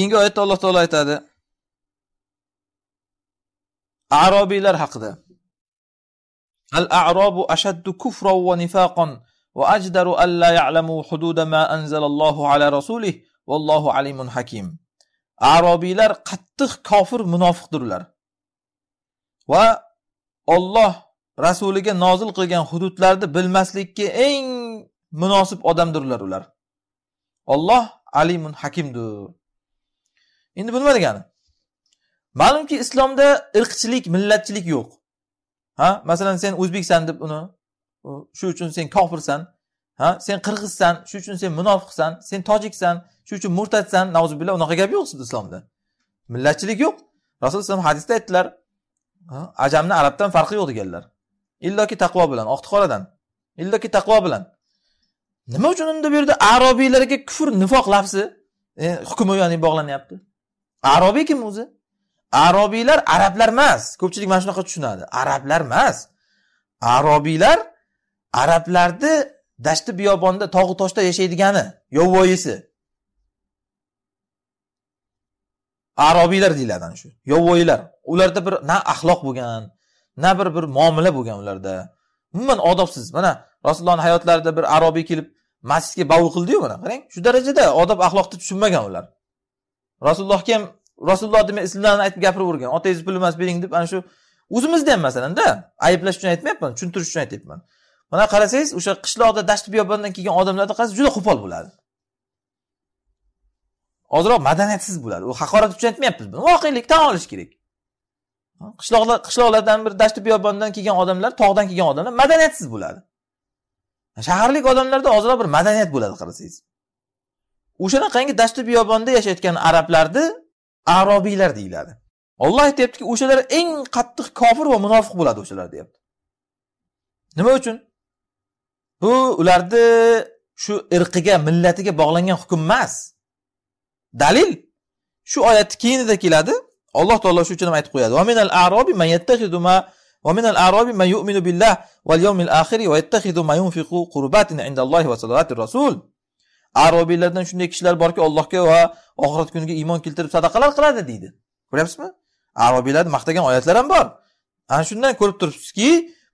Keyingi oyatda Alloh taolo aytadi: arobiylar haqida. Al-a'rabu ashaddu kufran va nifaqan va ajdaru an ya'lamu hududa ma anzalallohu ala rasulih vallohu alimun hakim. Arabiylar qattiq kofir munofiqdirlar. Va Alloh rasuliga nozil qilgan hududlarni bilmaslikka eng munosib odamdirlar ular. Alloh alimun hakimdir. endi bu nima degani ma'lumki islomda irqchilik millatchilik yo'q ha masalan sen o'zbeksan deb uni shu uchun sen kofirsan ha sen qirg'izsan shu uchun sen munofiqsan sen tojiksan shu uchun murtadsan nauzubillah unaqa gap yo'q islomda millatchilik yo'q rasululloh alayhi hadisda aytdilar ajamni arabdan farqi yo'q deganlar illoki taqvo bilan oqni qoradan illoki taqvo bilan nima uchun unda bu yerda arobiylarga kufr nifoq lafzi e, hukmi ya'ni bog'lanyapti arobiy kim o'zi arobiylar arablar emas ko'pchilik mana shunaqa tushunadi arablar emas arobiylar arablarni dashti biyobonda tog'u toshda yashaydigani yovvoyisi arobiylar deyiladi ana shu yovvoyilar ularda bir na axloq bo'lgan na bir bir muomala bo'lgan ularda umuman odobsiz mana rasulullohni hayotlarida bir arobiy kelib masjidga bavul qildiyu mana qarang shu darajada odob axloqni tushunmagan ular rasulullohga ham rasululloh demak ismlarini aytib gapiravergan otangizni puli emas bering deb ana shu o'zimizda ham masalanda ayblash uchun aytmayapman tushuntirish uchun aytyapman mana qarasangiz o'sha qishloqda dasht biyobondan kelgan odamlarni qarasangiz juda qo'pol bo'ladi ozroq madaniyatsiz bo'ladi u haqorat uchun aytmayapmiz buni voqelik tan olish kerak qishloqlar qishloqlardan bir dashti biyobondan kelgan odamlar tog'dan kelgan odamlar madaniyatsiz bo'ladi shaharlik odamlarda ozroq bir madaniyat bo'ladi qarasangiz o'shanaqangi dashti biyobonda yashayotgan arablarni arobiylar deyiladi olloh aytyaptiki o'shalar eng qattiq kofir va munofiq bo'ladi o'shalar deyapti nima uchun bu ularni shu irqiga millatiga bog'langan hukm emas dalil shu oyatni keyinida keladi alloh taolo shu uchun ham aytib qo'yadi yu'minu الأعراب من yawmil بالله va الآخر ma yunfiqu ينفق inda allohi va وصلوات rasul arobiylardan shunday kishilar borki allohga va oxirat kuniga iymon keltirib sadaqalar qiladi deydi ko'ryapsizmi arobiylarni maqtagan oyatlar ham bor ana shundan ko'rib turibsizki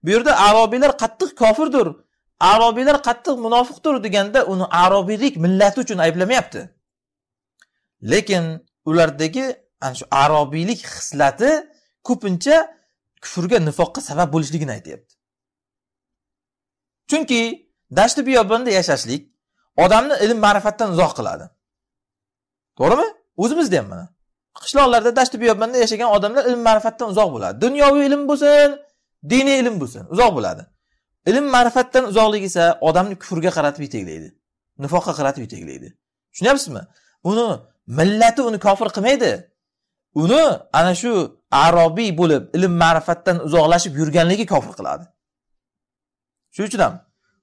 bu yerda arobiylar qattiq kofirdir arobiylar qattiq munofiqdir deganda uni arobiylik millati uchun ayblamayapti lekin ulardagi ana shu arobiylik hislati ko'pincha kufrga nifoqqa sabab bo'lishligini aytyapti chunki dashti biyobonda yashashlik odamni ilm ma'rifatdan uzoq qiladi to'g'rimi o'zimizda ham mana qishloqlarda dashti biyobonda yashagan odamlar ilm ma'rifatdan uzoq bo'ladi dunyoviy ilm bo'lsin diniy ilm bo'lsin uzoq bo'ladi ilm ma'rifatdan uzoqlik esa odamni kufrga qaratib yetaklaydi nifoqqa qaratib yetaklaydi tushunyapsizmi uni millati uni kofir qilmaydi uni ana shu arobiy bo'lib ilm ma'rifatdan uzoqlashib yurganligi kofir qiladi shuning uchun ham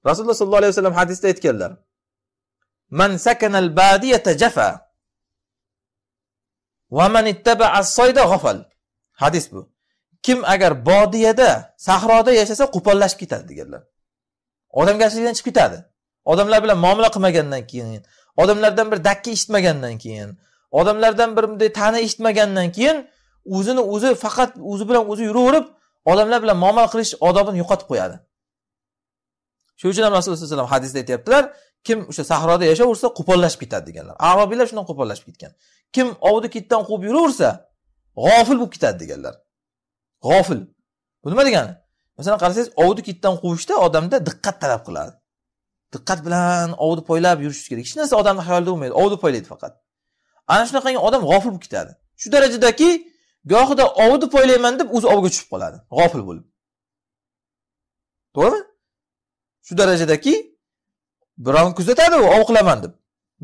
rasululloh sollallohu alayhi vasallam hadisda aytganlar Man sakanal badiyata jafa. Va man ittaba'a soyda ghafal. Hadis bu. Kim agar bodiyada, sahroda yashasa qo'pollashib ketadi deganlar. Odamgarchilikdan chiqib ketadi. Odamlar bilan muomala qilmagandan keyin, odamlardan bir dakki eshitmagandan keyin, odamlardan bir bunday tani eshitmagandan keyin o'zini o'zi faqat o'zi bilan o'zi yuraverib, odamlar bilan muomala qilish odobini yo'qotib qo'yadi. Shuning uchun ham Rasululloh sollallohu alayhi vasallam hadisda aytayaptilar, kim o'sha sahroda yashayversa qo'pollashib ketadi deganlar arabiylar shundan qo'pollashib ketgan kim ovni kitdan quvib yuraversa g'ofil bo'lib ketadi deganlar g'ofil bu nima degani masalan qarasangiz ovni kitdan quvishda odamda diqqat talab qiladi diqqat bilan ovni poylab yurish kerak hech narsa odamni xayolida bo'lmaydi ovni poylaydi faqat ana shunaqangi odam g'ofil bo'lib ketadi shu darajadaki gohida ovni poylayman deb o'zi ovga tushib qoladi g'ofil bo'lib to'g'rimi shu darajadaki birovni kuzatadi u ovuqlaman deb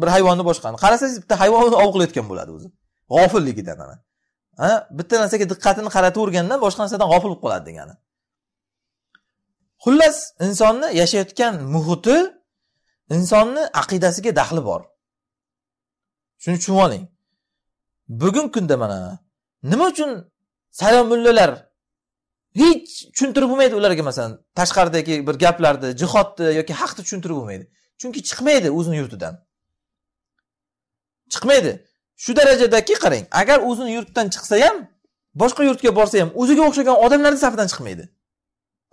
bir hayvonni boshqani qarasangiz bitta hayvon uni ovuqlayotgan bo'ladi o'zi g'ofilligidan ana bitta narsaga diqqatini qarataverganda boshqa narsadan g'ofil bo'lib qoladi degani xullas insonni yashayotgan muhiti insonni aqidasiga daxli bor shuni tushunib oling bugungi kunda mana nima uchun salom mullalar hech tushuntirib bo'lmaydi ularga masalan tashqaridagi bir gaplarni jihodni yoki haqni tushuntirib bo'lmaydi chunki chiqmaydi o'zini yurtidan chiqmaydi shu darajadaki qarang agar o'zini yurtidan chiqsa ham boshqa yurtga borsa ham o'ziga o'xshagan odamlarni safidan chiqmaydi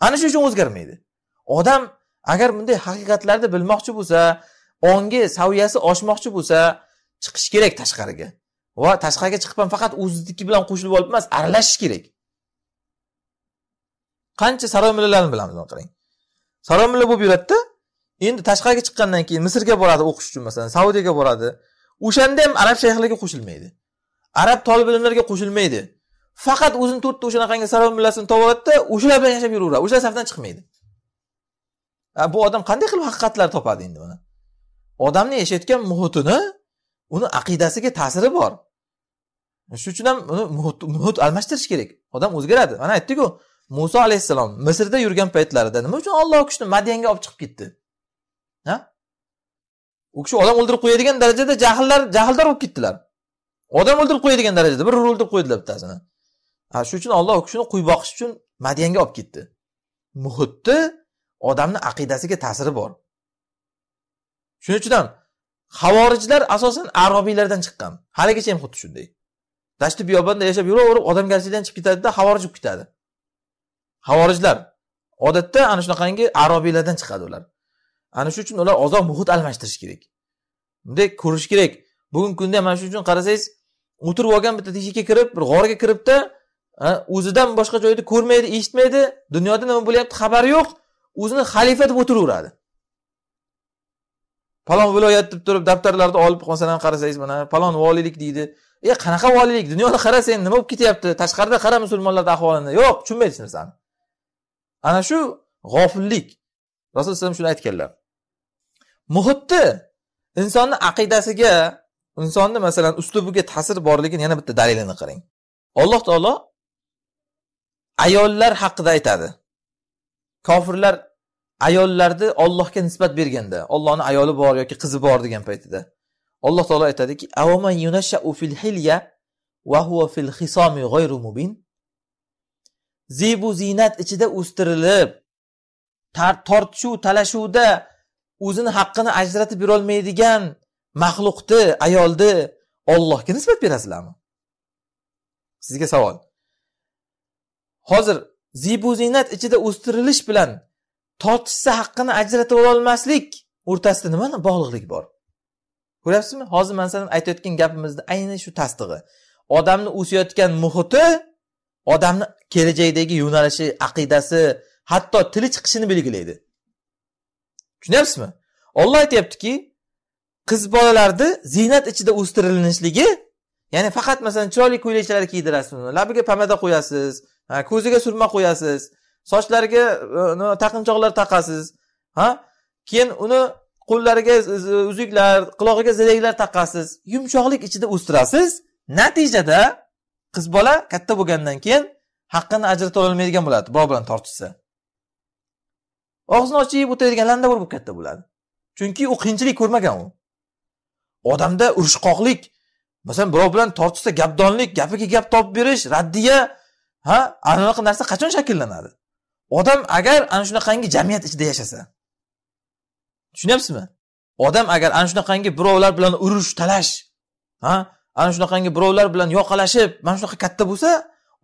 ana shu uchun o'zgarmaydi odam agar bunday haqiqatlarni bilmoqchi bo'lsa ongi saviyasi oshmoqchi bo'lsa chiqish kerak tashqariga va tashqariga chiqib ham faqat o'ziniki bilan qo'shilib olib emas aralashish kerak qancha saroy mullalarni bilamiz qarang saroy mulla bo'lib yuradida endi tashqariga chiqqandan keyin misrga boradi o'qish uchun masalan saudiyaga boradi o'shanda ham arab shayxligi qo'shilmaydi arab tolib ilmlarga qo'shilmaydi faqat o'zini to'rtta o'shanaqangi saroy millasini topib oladida o'shalar bilan yashab yuraveradi o'shalar safidan chiqmaydi bu odam qanday qilib haqiqatlarni topadi endi mana odamni yashayotgan muhitini uni aqidasiga ta'siri bor shuning uchun ham uni muhit, almashtirish kerak odam o'zgaradi mana aytdiku muso alayhissalom misrda yurgan paytlarida nima uchun olloh kishini madiyanga olib chiqib ketdi u kishi odam o'ldirib qo'yadigan darajada jahllar jahldor bo'lib ketdilar odam o'ldirib qo'yadigan darajada bir o'ldirib qo'ydilar bittasini shuning uchun olloh u kishini quy boqish uchun madiyanga olib ketdi muhitni odamni aqidasiga ta'siri bor shuning uchun ham havorijlar asosan arobiylardan chiqqan haligacha ham xuddi shunday dashti biyobonda yashab yuraverib odamgarchilikdan chiqib ketadida havorij bo'lib ketadi havorijlar odatda ana shunaqangi arobiylardan chiqadi ular ana shu uchun ular ozoq muhit almashtirish kerak bunday ko'rish kerak bugungi kunda mana shu uchun qarasangiz o'tirib olgan bitta teshikka kirib bir g'orga kiribda o'zidan boshqa joyda ko'rmaydi eshitmaydi dunyoda nima bo'lyapti xabari yo'q o'zini xalifa deb o'tiraveradi palon viloyat deb turib daftarlarni olib masalan qarasangiz mana palon voliylik deydi e qanaqa voliylik dunyoda qara sen nima bo'lib ketyapti tashqarida qara musulmonlarni ahvolini yo'q tushunmaydi hech narsani ana shu g'ofillik rasululloh alayhi vasallam shuni aytganlar muhitni insonni aqidasiga insonni masalan uslubiga ta'sir borligini yana bitta dalilini qarang alloh taolo ayollar haqida aytadi kofirlar ayollarni ollohga nisbat berganda ollohni ayoli bor yoki qizi bor degan paytida alloh taolo aytadiki fil hilya huwa fil mubin zebu ziynat ichida o'stirilib tortishuv talashuvda o'zini haqqini ajratib berolmaydigan maxluqni ayolni ollohga nisbat berasizlarmi sizga savol hozir zibu ziynat ichida o'stirilish bilan tortishsa haqqini ajratib ololmaslik o'rtasida nima bog'liqlik bor ko'ryapsizmi hozir masalan aytayotgan gapimizni ayni shu tasdig'i odamni o'sayotgan muhiti odamni kelajakdagi yo'nalishi aqidasi hatto tili chiqishini belgilaydi tushunyapsizmi olloh aytyaptiki qiz bolalarni ziynat ichida o'stirilishligi ya'ni faqat masalan chiroyli ko'ylakchalar kiydirasiz labiga pomada qo'yasiz ko'ziga surma qo'yasiz sochlariga e, taqinchoqlar taqasiz ha keyin uni qo'llariga uzuklar qulog'iga ziraklar taqasiz yumshoqlik ichida o'stirasiz natijada qiz bola katta bo'lgandan keyin haqqini ajrata olmaydigan bo'ladi bob bilan tortishsa og'zini ochib landavor bo'lib katta bo'ladi chunki u qiyinchilik ko'rmagan u odamda urushqoqlik masalan birov bilan tortishsa gapdonlik gapiga gap topib berish raddiya ha ana unaqa narsa qachon shakllanadi odam agar ana shunaqangi jamiyat ichida yashasa tushunyapsizmi odam agar ana shunaqangi birovlar bilan urush talash ha ana shunaqangi birovlar bilan yoqalashib mana shunaqa katta bo'lsa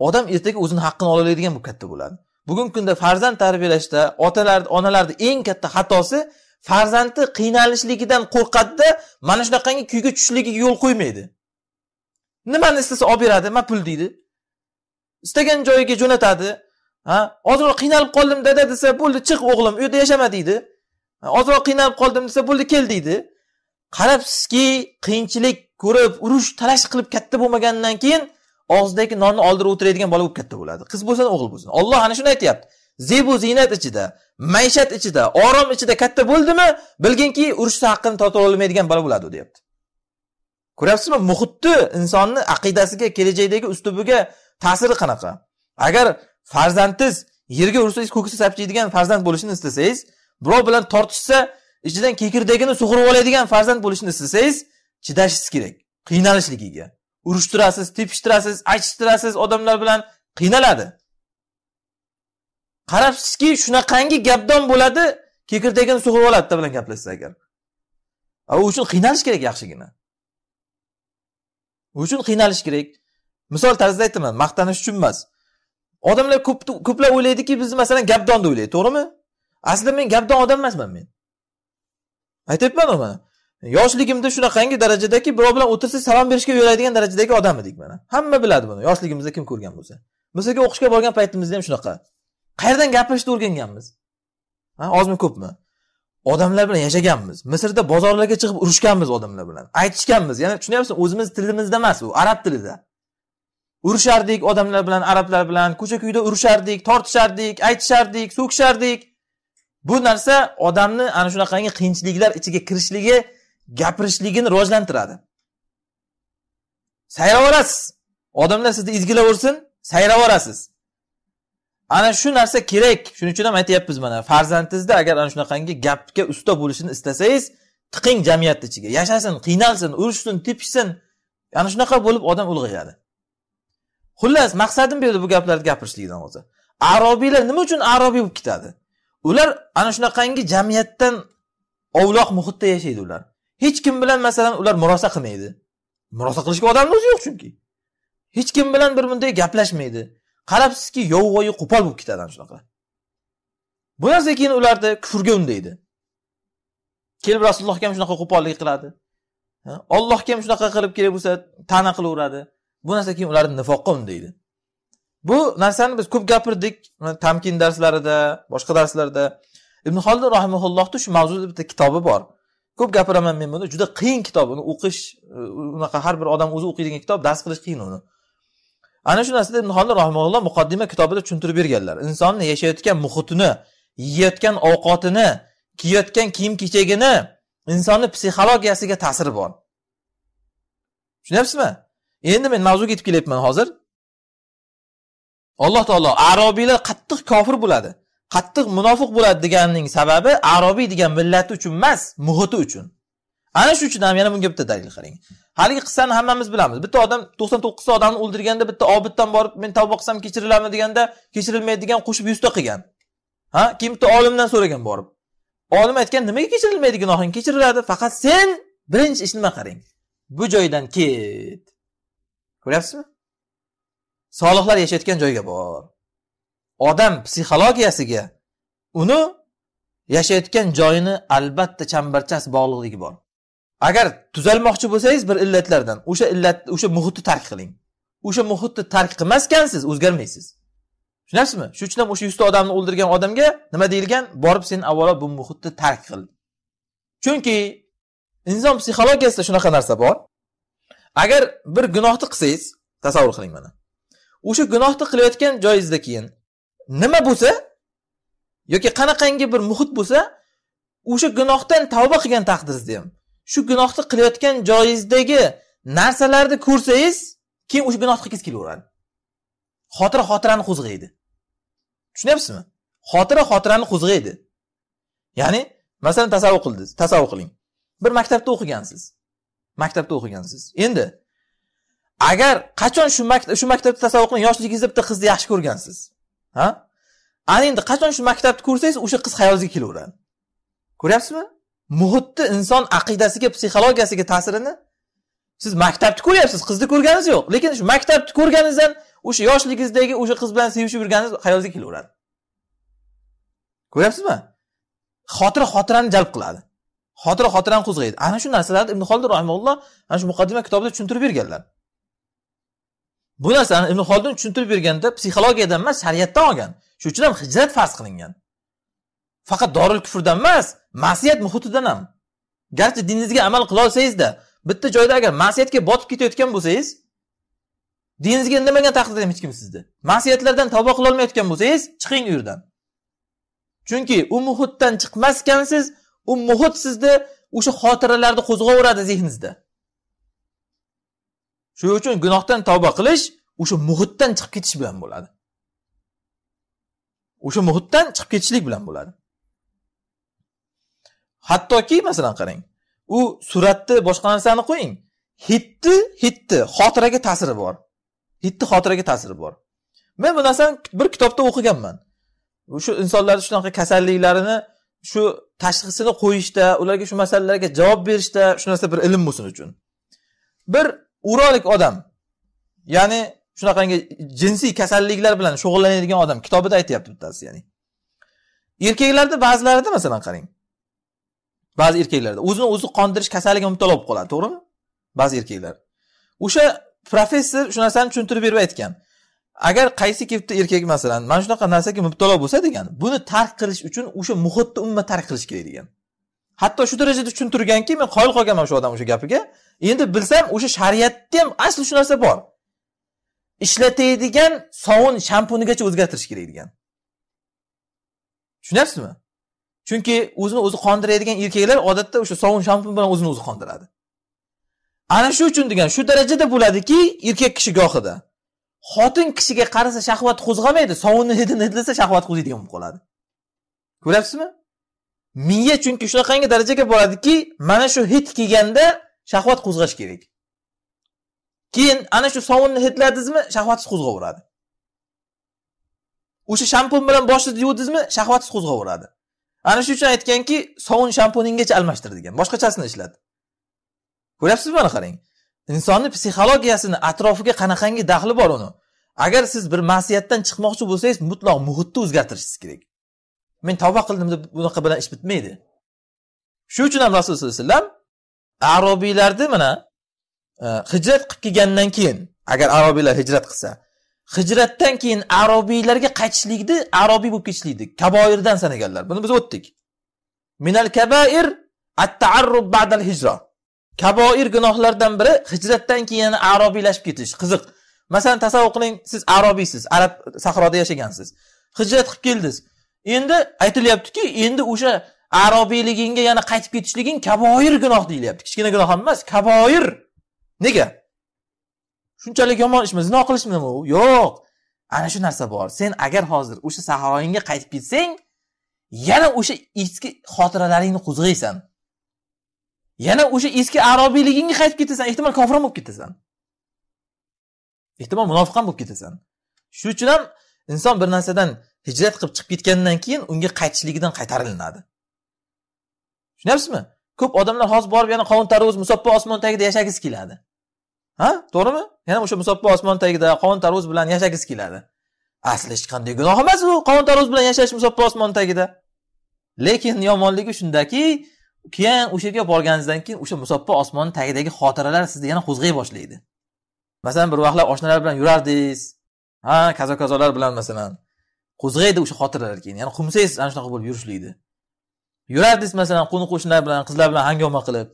odam ertaga o'zini haqqini ololadigan bo'lib katta bo'ladi bugungi kunda farzand tarbiyalashda otalar onalarni eng katta xatosi farzandi qiynalishligidan qo'rqadida mana shunaqangi kuyga tushishligiga yo'l qo'ymaydi nimani istasa olib beradi mana pul deydi istagan joyiga jo'natadi ha ozroq qiynalib qoldim dada desa bo'ldi chiq o'g'lim u yerda yashama deydi ozroq qiynalib qoldim desa bo'ldi kel deydi qarabsizki qiyinchilik ko'rib urush talash qilib katta bo'lmagandan keyin og'zidagi nonni oldirib o'tiradigan bola bo'lib katta bo'ladi qiz bo'lsin o'g'il bo'lsin olloh ana shuni aytyapti zebu ziynat ichida maishat ichida orom ichida katta bo'ldimi bilginki urushda haqqini tortib olmaydigan bola bo'ladi deyapti ko'ryapsizmi muhitni insonni aqidasiga kelajakdagi uslubiga ta'siri qanaqa agar farzandingiz yerga ursangiz ko'ksi sapchiydigan farzand bo'lishini istasangiz birov bilan tortishsa ichidan kekirdagini sug'urib oladigan farzand bo'lishini istasangiz chidashingiz kerak qiynalishligiga urushtirasiz tepishtirasiz achishtirasiz odamlar bilan qiynaladi qarabsizki shunaqangi gapdon bo'ladi kekirdagini sug'urib oladi bilan gaplashsa agar u uchun qiynalish kerak yaxshigina u uchun qiynalish kerak misol tarzida aytaman maqtanish uchun emas odamlar ko'plab o'ylaydiki bizni masalan gapdon deb o'ylaydi to'g'rimi aslida men gapdon odam emasman men aytyapmanu mana yoshligimda shunaqangi darajadaki birov bilan o'tirsak salom berishga uyaladigan darajadagi odam edik mana hamma biladi buni yoshligimizda kim ko'rgan bo'lsa misrga o'qishga borgan paytimizda ham shunaqa qayerdan gapirishni o'rganganmiz ozmi ko'pmi odamlar bilan yashaganmiz misrda bozorlarga chiqib urushganmiz odamlar bilan aytishganmiz yana tushunyapsizmi o'zimiz tilimizda emas u arab tilida urushardik odamlar bilan arablar bilan ko'cha ko'yda urushardik tortishardik aytishardik so'kishardik bu narsa odamni ana shunaqangi qiyinchiliklar ichiga kirishligi gapirishligini rivojlantiradi sayravorasiz odamlar sizni ezgilaversin sayravorasiz ana shu narsa kerak shuning uchun ham aytyapmiz mana farzandingizni agar ana shunaqangi gapga usta bo'lishini istasangiz tiqing jamiyatni ichiga yashasin qiynalsin urushsin tepishsin ana shunaqa bo'lib odam ulg'ayadi xullas maqsadim bu yerda bu gaplarni gapirishlikdan o'zi arobiylar nima uchun arobiy bo'lib ketadi ular ana shunaqangi jamiyatdan ovloq muhitda yashaydi ular hech kim bilan masalan ular murosa qilmaydi murosa qilishga odamni o'zi yo'q chunki hech kim bilan bir bunday gaplashmaydi qarabsizki yovvoyi qo'pol bo'lib ketadi ana shunaqa bu narsa keyin ularni kufrga undaydi kelib rasulullohga ham shunaqa qo'pollik qiladi ollohga ham shunaqa qilib kerak bo'lsa ta'na qilaveradi bu narsa keyin ularni nifoqqa undaydi bu narsani biz ko'p gapirdik tamkin darslarida boshqa darslarda ibn xoldin rahimullohni shu mavzuda bitta kitobi bor ko'p gapiraman men buni juda qiyin kitob uni o'qish e, unaqa har bir odam o'zi o'qiydigan kitob dars qilish qiyin uni ana shu narsada ibn xolin rahmaulloh muqaddima kitobida tushuntirib berganlar insonni yashayotgan muhitini yeyayotgan ovqatini kiyayotgan kiyim kechagini insonni psixologiyasiga ta'siri bor tushunyapsizmi endi men mavzuga yetib kelyapman hozir alloh taolo arobiylar qattiq kofir bo'ladi qattiq munofiq bo'ladi deganining sababi arobiy degan millati uchun emas muhiti uchun ana shu uchun ham yana bunga bitta dalil qarang haligi qissani hammamiz bilamiz bitta odam to'qson to'qqizta odamni o'ldirganda bitta obiddan borib men tavba qilsam kechirilarmi deganda kechirilmaydi degan qo'shib yuzta qilgan ha keyin bitta olimdan so'ragan borib olim aytgan nimaga kechirilmaydi gunohing kechiriladi faqat sen birinchi ish nima qarang bu joydan ket ko'ryapsizmi solihlar yashayotgan joyga bor odam psixologiyasiga uni yashayotgan joyini albatta chambarchas bog'liqligi bor agar tuzalmoqchi bo'lsangiz bir illatlardan o'sha illat o'sha muhitni tark qiling o'sha muhitni tark qilmaskansiz o'zgarmaysiz tushunyapsizmi shuning uchun ham o'sha yuzta odamni o'ldirgan odamga nima deyilgan borib sen avvalo bu muhitni tark qil chunki inson psixologiyasida shunaqa narsa bor agar bir gunohni qilsangiz tasavvur qiling mana o'sha gunohni qilayotgan joyingizda keyin nima bo'lsa yoki qanaqangi bir muhit bo'lsa o'sha gunohdan tavba qilgan taqdirizda ham shu gunohni qilayotgan joyingizdagi narsalarni ko'rsangiz keyin o'sha gunohni qilgingiz kelaveradi xotira xotirani qo'zg'aydi tushunyapsizmi xotira xotirani qo'zg'aydi ya'ni masalan tasavvur qildingiz tasavvur qiling bir maktabda o'qigansiz maktabda o'qigansiz endi agar qachon shu maktab shu maktabda tasavvur qiling yoshligingizda bitta qizni yaxshi ko'rgansiz ha ana endi qachon shu maktabni ko'rsangiz o'sha qiz xayolingizga kelaveradi ko'ryapsizmi muhitni inson aqidasiga psixologiyasiga ta'sirini siz maktabni ko'ryapsiz qizni ko'rganingiz yo'q lekin shu maktabni ko'rganingizdan o'sha yoshligingizdagi o'sha qiz bilan sevishib yurganingiz xayolingizga kelaveradi ko'ryapsizmi xotira xotirani jalb qiladi xotira xotirani qo'zg'aydi ana shu narsalarni ibn xoldir rahimulloh ana shu muqaddima kitobida tushuntirib berganlar bu narsani ibn xoldin tushuntirib berganda psixologiyadan emas shariatdan olgan shuning uchun ham hijrat farz qilingan faqat doril kufrdan emas masiyat muhitidan ham garchi diningizga amal qilolsangizda bitta joyda agar masiyatga botib ketayotgan bo'lsangiz diningizga indamagan taqdirda ham hech kim sizni masiyatlardan tavba qilolmayotgan bo'lsangiz chiqing u yerdan chunki u muhitdan ekansiz u muhit sizni o'sha xotiralarni qo'zg'averadi zehningizda Shuning uchun gunohdan tavba qilish o'sha muhitdan chiqib ketish bilan bo'ladi. O'sha muhitdan chiqib ketishlik bilan bo'ladi. Hattoki masalan qarang, u suratni boshqa narsani qo'ying. Hitti, hitti xotiraga ta'siri bor. Hitti xotiraga ta'siri bor. Men bu narsani bir kitobda o'qiganman. Shu insonlarni shunaqa kasalliklarini shu tashxisini qo'yishda, ularga shu masalalarga javob berishda shu narsa bir ilm bo'lsin uchun. Bir uralik odam ya'ni shunaqangi jinsiy kasalliklar bilan shug'ullanadigan odam kitobida aytyapti bittasi ya'ni erkaklarda ba'zilarida masalan qarang ba'zi erkaklarda o'zini o'zi qondirish kasalligiga mubtalo bo'lib qoladi to'g'rimi ba'zi erkaklar o'sha professor shu narsani tushuntirib berib aytgan agar qaysi katta erkak masalan mana shunaqa narsaga mubtalo bo'lsa degan buni tark qilish uchun o'sha muhitni umuman tark qilish kerak degan hatto shu darajada tushuntirganki men qoyil qolganman shu odam o'sha gapiga endi bilsam o'sha shariatda ham asli shu narsa bor ishlatadigan sovun shampunigacha o'zgartirish kerak degan tushunyapsizmi chunki o'zini o'zi qondiradigan erkaklar odatda o'sha sovun shampun bilan o'zini o'zi qondiradi ana shu uchun degan shu darajada bo'ladiki erkak kishi gohida xotin kishiga qarasa shahvat qo'zg'amaydi sovunni hidini hidlasa shahvat qo'zaydigan bo'lib qoladi ko'ryapsizmi miya chunki shunaqangi darajaga boradiki mana shu hid kelganda shahvat qo'zg'ash kerak keyin ana shu sovunni hidladingizmi shahvatingiz qo'zg'averadi o'sha shampun bilan boshingizni yuvdingizmi shahvatingiz qo'zg'averadi ana shuning uchun aytganki sovun shampuningacha almashtir degan boshqachasini ishlat ko'ryapsizmi mana qarang insonni psixologiyasini atrofiga qanaqangi daxli bor uni agar siz bir ma'siyatdan chiqmoqchi bo'lsangiz mutlaq muhitni o'zgartirishingiz kerak men tavba qildim deb bunaqa bilan ish bitmaydi shuning uchun ham rasululloh sallallohu alayhi vasallam arobiylarni mana e, hijrat qilib kelgandan keyin agar arobiylar hijrat qilsa hijratdan keyin arobiylarga qaytishlikni arobiy bo'lib ketishlikni kaboirdan sanaganlar buni biz o'tdik minal kabair at taarrub ba'dal hijra kaboir gunohlardan biri hijratdan keyin yana arobiylashib ketish qiziq masalan tasavvur qiling siz arobiysiz arab sahroda yashagansiz hijrat qilib keldingiz endi aytilyaptiki endi o'sha arobiyligingga yana qaytib ketishliging kaboir gunoh deyilyapti kichkina gunoh ham emas kaboir nega shunchalik yomon ishmi zino qilishmi u yo'q ana shu narsa bor sen agar hozir o'sha sahroyingga qaytib ketsang yana o'sha eski xotiralaringni qo'zg'aysan yana o'sha eski arobiyligingga qaytib ketasan ehtimol kofir ham bo'lib ketasan ehtimol munofiq ham bo'lib ketasan shuning uchun ham inson bir narsadan hijrat qilib chiqib ketgandan keyin unga qaytishligidan qaytarilinadi tushunyapsizmi ko'p odamlar hozir borib yana qovun tarvuz musoppo osmon tagida yashagisi keladi ha to'g'rimi yana o'sha musoppo osmon tagida qovun tarvuz bilan yashagisi keladi asli hech qanday gunoh emas u qovun tarvuz bilan yashash musoppo osmon tagida lekin yomonligi shundaki keyin o'sha yerga borganingizdan keyin o'sha musoppo osmonni tagidagi xotiralar sizni yana qo'zg'ay boshlaydi masalan bir vaqtlar oshnalar bilan yurardingiz ha kazo kazolar bilan masalan qo'zg'aydi o'sha xotiralar keyin ya'ni xumsaysiz ana shunaqa bo'lib yurishlikni yurardingiz masalan qo'ni qo'shnilar bilan qizlar bilan hangoma qilib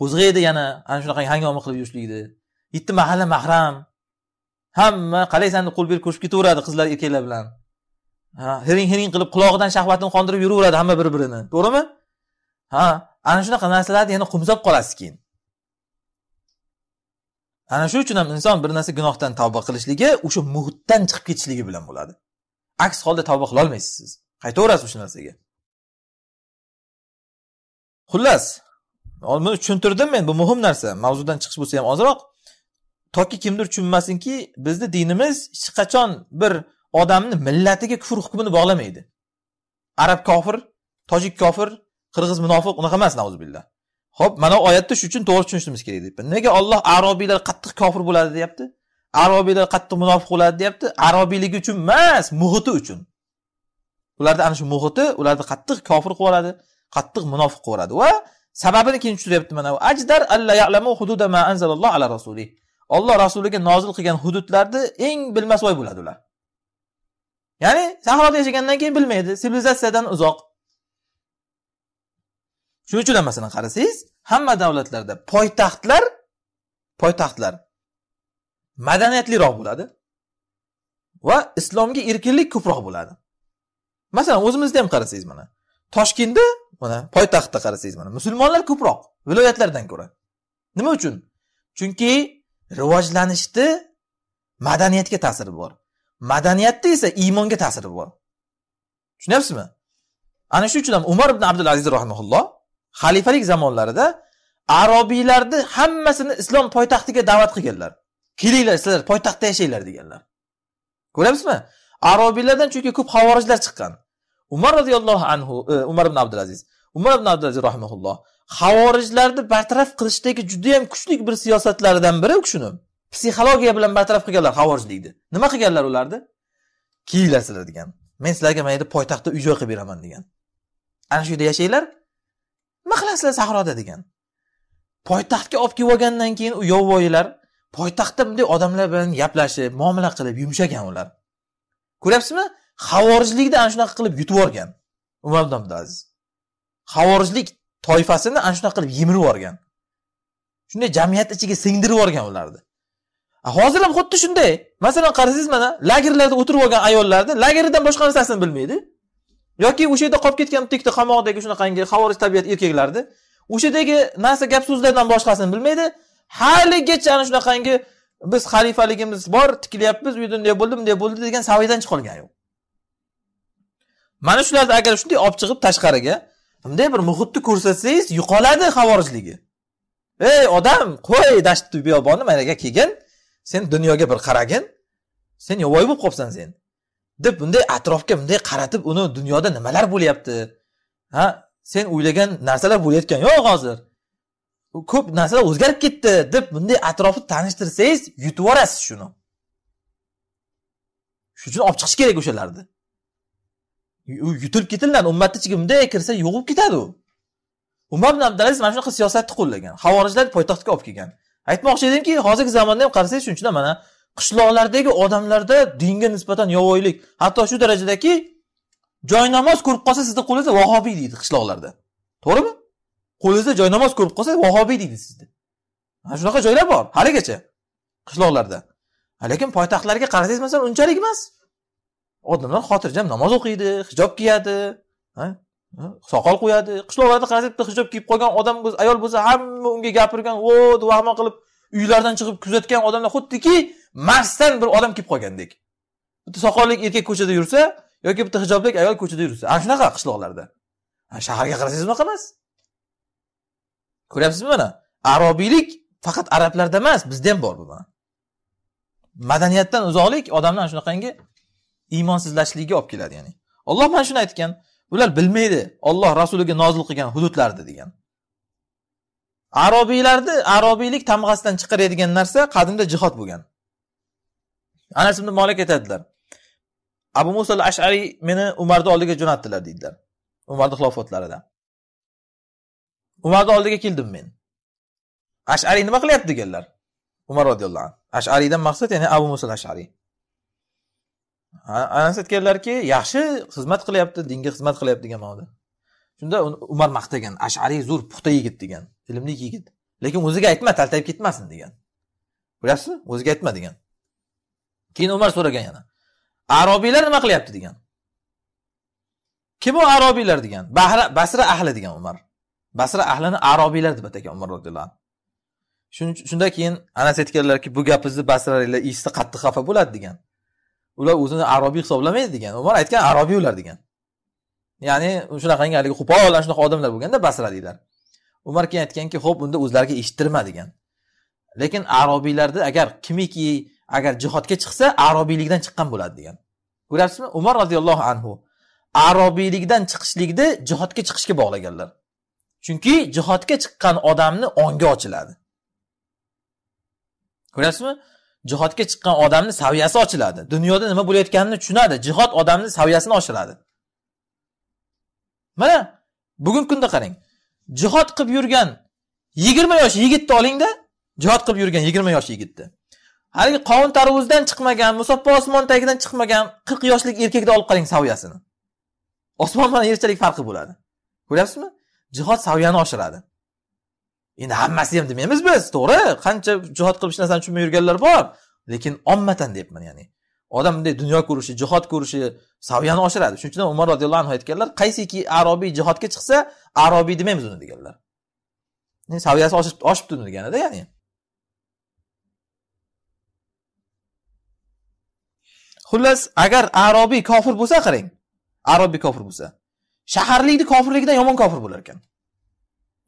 qo'zg'aydi yana ana shunaqa hangoma qilib yurishlikni yetti mahalla mahram hamma deb qo'l berib ko'rishib ketaveradi qizlar erkaklar bilan ha hiring hiring qilib qulog'idan shahvatini qondirib yuraveradi hamma bir birini to'g'rimi ha ana shunaqa narsalarni yana qo'msab qolasiz keyin ana shu uchun ham inson bir narsa gunohdan tavba qilishligi o'sha muhitdan chiqib ketishligi bilan bo'ladi aks holda tavba qilolmaysiz siz qaytaverasiz o'sha narsaga xullas buni tushuntirdim men bu muhim narsa mavzudan chiqish bo'lsa ham ozroq toki kimdir tushunmasinki bizni dinimiz hech qachon bir odamni millatiga kufr hukmini bog'lamaydi arab kofir tojik kofir qirg'iz munofiq unaqa emas nauzubillah ho'p mana oyatda shu uchun to'g'ri tushunishimiz kerak deyapti nega olloh arobiylar qattiq kofir bo'ladi deyapti arobiylar qattiq munofiq bo'ladi deyapti arobiyligi uchun emas muhiti uchun ularni ana shu muhiti ularni qattiq kofir qilib yuboradi qattiq munofiq ko'radi va sababini keyin tushiryapti mana ajdar alla ya'lamu hududa ma anzalalloh ala rasulih Alloh rasuliga nozil qilgan hududlarni eng bilmasvoy bo'ladi ular ya'ni sahroda yashagandan keyin bilmaydi sivilizatsiyadan uzoq shuning uchun ham masalan qarasangiz hamma davlatlarda poytaxtlar poytaxtlar madaniyatliroq bo'ladi va islomga erkinlik ko'proq bo'ladi masalan o'zimizda ham qarasangiz mana toshkentda mana poytaxtda qarasangiz mana musulmonlar ko'proq viloyatlardan ko'ra nima uchun chunki rivojlanishni madaniyatga ta'siri bor madaniyatda esa iymonga ta'siri bor tushunyapsizmi ana shu uchun ham umar ibn abdul aziz rahimaulloh xalifalik zamonlarida arobiylarni hammasini islom poytaxtiga da'vat qilganlar kelinglar sizlar poytaxtda yashanglar deganlar ko'ryapsizmi arobiylardan chunki ko'p havorijlar chiqqan umar roziyallohu anhu e, umar ibn abdulaziz umar ibn abdulaziz rahimaulloh havorijlarni bartaraf qilishdagi judayam kuchli bir siyosatlaridan biri u kishini psixologiya bilan bartaraf qilganlar havorijlikni nima qilganlar ularni kiyinglar sizlar degan men sizlarga mana yerda poytaxtda uy joy qilib beraman degan ana shu yerda yashanglar nima qilasizlar sahroda degan poytaxtga olib kelib olgandan keyin u yovvoyilar poytaxtda bunday odamlar bilan gaplashib muomala qilib yumshagan ular ko'ryapsizmi havorijlikni ana shunaqa qilib yutib yuborgan umar ibn abdulaziz havorijlik toifasini ana shunaqa qilib yemirib yuborgan shunday jamiyat ichiga singdirib yuborgan ularni hozir ham xuddi shunday masalan qarasangiz mana lagerlarda o'tirib olgan ayollarni lagerdan boshqa narsasini bilmaydi yoki o'sha yerda qolib ketgan bitta qamoqdagi shunaqangi havorij tabiat erkaklarni o'sha yerdagi narsa gap so'zlardan boshqasini bilmaydi haligacha ana shunaqangi biz xalifaligimiz bor tikilyapmiz u yerda unday bo'ldi bunday bo'ldi degan saviyadan chiqolgani yo'q mana shularni agar shunday olib chiqib tashqariga bunday bir muhitni ko'rsatsangiz yo'qoladi havorijligi ey odam qo'y dashtni biyobonni mana yerga kelgin sen dunyoga bir qaragin sen yovvoyi bo'lib qolibsan sen deb bunday atrofga bunday qaratib uni dunyoda nimalar bo'lyapti ha sen o'ylagan narsalar bo'layotgani yo'q hozir ko'p narsalar o'zgarib ketdi deb bunday atrofni tanishtirsangiz yutib yuborasiz shuni shuning uchun olib chiqish kerak o'shalarni yutilib ketiladi ummatni ichiga bunday kirsa yo'qolib ketadi u umar ibn abdulaziz mana shunaqa siyosatni qo'llagan havorijlarni poytaxtga olib kelgan aytmoqchi edimki hozirgi zamonda ham qarasangiz shuning uchun mana qishloqlardagi odamlarda dinga nisbatan yovvoylik hatto shu darajadaki joynamoz ko'rib qolsa sizni qo'lingizda vahobiy deydi qishloqlarda to'g'rimi qo'lingizda joynamoz ko'rib qolsa vahobiy deydi sizni mana shunaqa joylar bor haligacha qishloqlarda lekin poytaxtlarga qarasangiz masalan unchalik emas odamlar xotirjam namoz o'qiydi hijob kiyadi soqol qo'yadi qishloqlarda qarasa bitta hijob kiyib qolgan odam bo'lsa ayol bo'lsa hamma unga gapirgan o vahma qilib uylardan chiqib kuzatgan odamlar xuddiki masdan bir odam kelib qolgandek bitta soqollik erkak ko'chada yursa yoki bitta hijobli ayol ko'chada yursa ana shunaqa qishloqlarda shaharga qarasangiz unaqa emas ko'ryapsizmi mana arobiylik faqat arablarda emas bizda ham bor bu madaniyatdan uzoqlik odamni ana shunaqangi iymonsizlashligiga olib keladi ya'ni olloh mana shuni aytgan ular bilmaydi olloh rasuliga nozil qilgan hududlarni degan arobiylarni arobiylik tamg'asidan chiqaradigan narsa qadimda jihod bo'lgan anas ibn molik aytadilar abu muso al ashariy meni umarni oldiga jo'natdilar deydilar umarni xilofatlarida umarni oldiga keldim men ashariy nima qilyapti deganlar umar roziyallohu anhu ashariydan maqsad ya'ni abu muso al ashariy anasi aytganlarki yaxshi xizmat qilyapti dinga xizmat qilyapti degan ma'noda shunda umar maqtagan ashariy zo'r puxta yigit degan ilmli yigit lekin o'ziga aytma taltayib ketmasin degan bilyapsizmi o'ziga aytma degan keyin umar so'ragan yana arobiylar nima qilyapti degan kim u arobiylar degan basra ahli degan umar basra ahlini arobiylar deb atagan umar roziyallohu anhu shunda keyin anas aytganlarki bu gapingizni basraliklar eshitsa qattiq xafa bo'ladi degan ular o'zini arobiy hisoblamaydi degan umar aytgan arobiy ular degan ya'ni shunaqangi haligi qo'pol shunaqa odamlar bo'lganda basradiylar umar keyin aytganki ho'p unda o'zlariga eshittirma degan lekin arobiylarni agar kimiki agar jihodga chiqsa arobiylikdan chiqqan bo'ladi degan ko'ryapsizmi umar roziyallohu anhu arobiylikdan chiqishlikni jihodga chiqishga bog'laganlar chunki jihodga chiqqan odamni ongi ochiladi ko'ryapsizmi jihodga chiqqan odamni saviyasi ochiladi dunyoda nima bo'layotganini tushunadi jihod odamni saviyasini oshiradi mana bugungi kunda qarang jihod qilib yurgan yigirma yosh yigitni olingda jihod qilib yurgan yigirma yosh yigitni haligi qovun tarvuzdan chiqmagan musaffo osmon tagidan chiqmagan qirq yoshlik erkakni olib qarang saviyasini osmon bilan yerchalik farqi bo'ladi ko'ryapsizmi jihod saviyani oshiradi endi hammasi ham demaymiz biz to'g'ri qancha jihod qilib hech narsani tushunmay yurganlar bor lekin ommatan deyapman ya'ni odam bunday dunyo ko'rishi jihod ko'rishi saviyani oshiradi shuning uchun umar roziyallohu anhu aytganlar qaysiki arobiy jihodga chiqsa arobiy demaymiz uni deganlar saviyasi oshibdi uni deganida ya'ni xullas agar arobiy kofir bo'lsa qarang arobiy kofir bo'lsa shaharlikni kofirligidan yomon kofir bo'lar ekan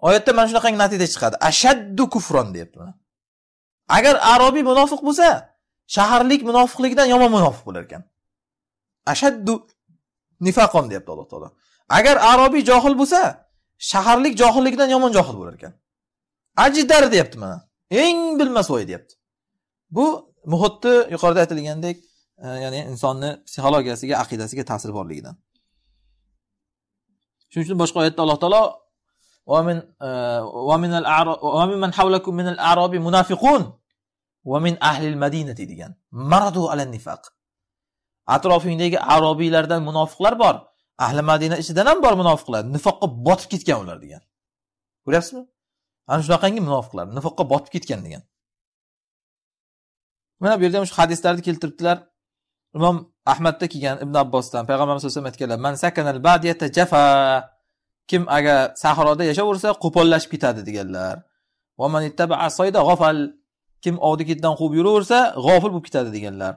oyatda mana shunaqangi natija chiqadi ashaddu kufron deyapti agar arobiy munofiq bo'lsa shaharlik munofiqlikdan yomon munofiq bo'lar ekan ashaddu nifaqon deyapti alloh taolo agar arobiy johil bo'lsa shaharlik johillikdan yomon johil bo'lar ekan ajdar deyapti mana eng bilmas voy deyapti bu muhitni yuqorida aytilgandek e, ya'ni insonni psixologiyasiga aqidasiga ta'siri borligidan shuning uchun boshqa oyatda alloh taolo ومن ومن وممن حولكم من الأعراب منافقون ومن أهل المدينة degan maradu ala nifaq atrofingdagi arobiylardan munofiqlar bor ahli madina ichidan ham bor munofiqlar nifoqqa botib ketgan ular degan ko'ryapsizmi ana shunaqangi munofiqlar nifoqqa botib ketgan degan mana bu yerda ham shu hadislarni keltiribdilar imom ahmadda kelgan ibn abbosdan payg'ambarimiz alayhi vasallam aytganlar man sakanal badiyata jafa kim agar sahroda yashayversa qo'pollashib ketadi deganlar kim ovdi ketdan quvib yuraversa g'ofil bo'lib ketadi deganlar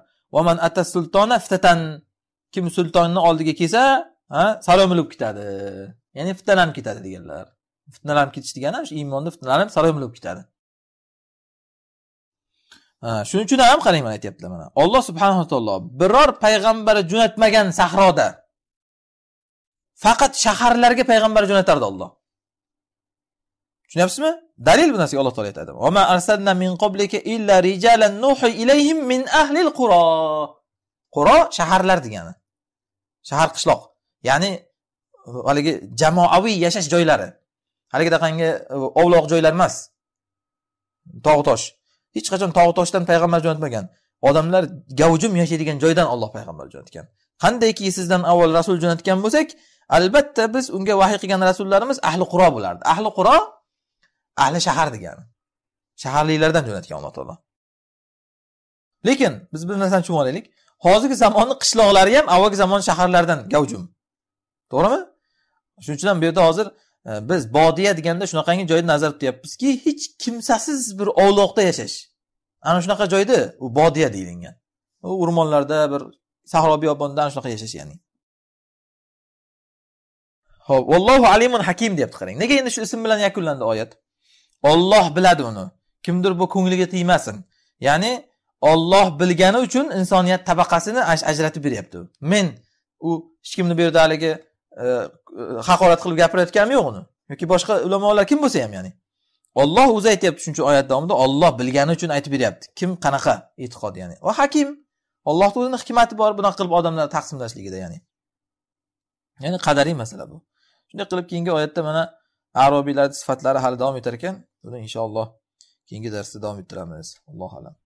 kim sultonni oldiga kelsa saromil bo'lib ketadi ya'ni fitnalanib ketadi deganlar fitnalanib ketish degani shu iymonni fitnalanib saromil bo'lib ketadi shuning uchun ham qarang mana aytyaptilar mana olloh subhanaa taolo biror payg'ambar jo'natmagan sahroda faqat shaharlarga payg'ambar jo'natardi olloh tushunyapsizmi dalil bu narsaga alloh taolo aytadi quro shaharlar degani shahar qishloq ya'ni haligi jamoaviy yashash joylari haligidaqangi e, ovloq joylar emas tog' tosh hech qachon tog' toshdan payg'ambar jo'natmagan odamlar gavjum yashaydigan joydan olloh payg'ambar jo'natgan qandayki sizdan avval rasul jo'natgan bo'lsak albatta biz unga vahiy qilgan rasullarimiz ahli quro bo'lardi ahli quro ahli shahar degani shaharliklardan jo'natgan alloh taolo lekin biz bir narsani tushunib olaylik hozirgi zamonni qishloqlari ham avvalgi zamon shaharlaridan gavjum to'g'rimi shuning uchun ham bu yerda hozir e, biz bodiya deganda shunaqangi joyni nazarda tutyapmizki hech kimsasiz bir ovloqda yashash ana shunaqa joyda u bodiya deyilgan u o'rmonlarda bir sahro biyobonda ana shunaqa yashash ya'ni ho'p vallohu alimun hakim deyapti qarang nega endi shu ism bilan yakunlandi oyat olloh biladi uni kimdir bu ko'ngliga tegmasin ya'ni olloh bilgani uchun insoniyat tabaqasini ajratib beryapti men u hech kimni bu yerda haligi e, e, haqorat qilib gapirayotganim yo'q uni yoki boshqa ulamolar kim bo'lsa ham ya'ni olloh o'zi aytyapti shuncha oyat davomida olloh bilgani uchun aytib beryapti kim qanaqa e'tiqod ya'ni va hakim ollohni o'zini hikmati bor bunaqa qilib odamlarni taqsimlashligida ya'ni ya'ni qadariy masala bu shunday qilib keyingi oyatda mana arobiylarni sifatlari hali davom etar ekan buni inshaalloh keyingi darsda davom ettiramiz allohu alam